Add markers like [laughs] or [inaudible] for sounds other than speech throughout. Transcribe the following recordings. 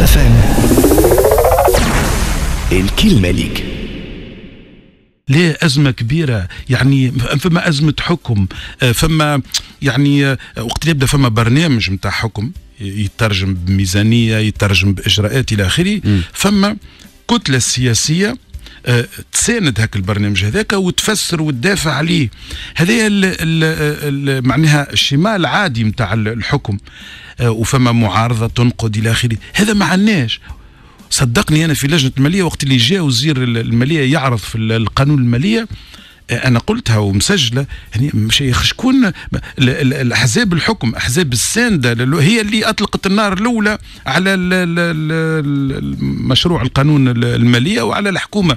FM الكلمة ليك ليه أزمة كبيرة يعني فما أزمة حكم فما يعني وقت يبدأ فما برنامج متاع حكم يترجم بميزانية يترجم بإجراءات إلى آخره فما كتلة سياسية آه، تساند هاك البرنامج هذاك وتفسر وتدافع عليه هذا معناها الشمال العادي متاع الحكم آه، وفما معارضه تنقد الى اخره هذا ما عناش صدقني انا في لجنه الماليه وقت اللي جاء وزير الماليه يعرض في القانون الماليه انا قلتها ومسجله يعني مشايخ شكون الاحزاب الحكم احزاب السانده هي اللي اطلقت النار الاولى على مشروع القانون الماليه وعلى الحكومه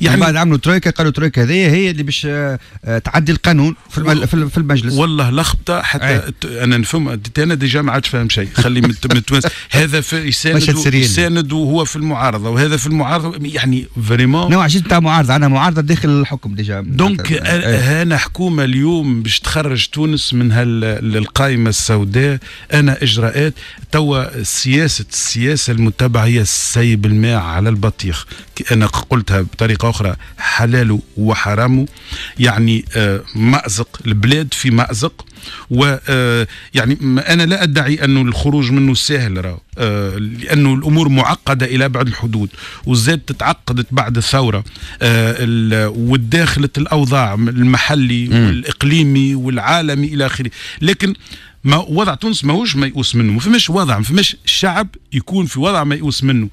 يعني بعد عملوا ترويكا قالوا ترويكا هذه هي اللي باش آه، تعدي القانون في المجلس والله لخبطه حتى انا نفهم انا ديجا ما عادش فاهم شيء خلي من التوانس [laughs] هذا يساند يساند وهو في المعارضه وهذا في المعارضه يعني فريمون نوع جد تاع معارضه انا معارضه داخل الحكم ديجا دونك هنا حكومه اليوم باش تخرج تونس من هالقائمه السوداء انا اجراءات توا سياسه السياسه المتبعه هي السيب الماء على البطيخ انا قلتها بطريقه اخرى حلاله وحرامه يعني آه، مازق البلاد في مازق و آه، يعني انا لا ادعي انه الخروج منه سهل راه لانه الامور معقده الى بعد الحدود وزاد تتعقدت بعد الثوره آه، والداخل دخلت الاوضاع المحلي والاقليمي والعالمي الى اخره لكن ما وضع تونس ماهوش ميؤوس منه ما فماش وضع ما فماش شعب يكون في وضع ميؤوس منه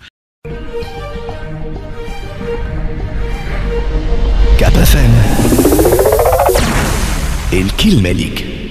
كابا الكلمه ليك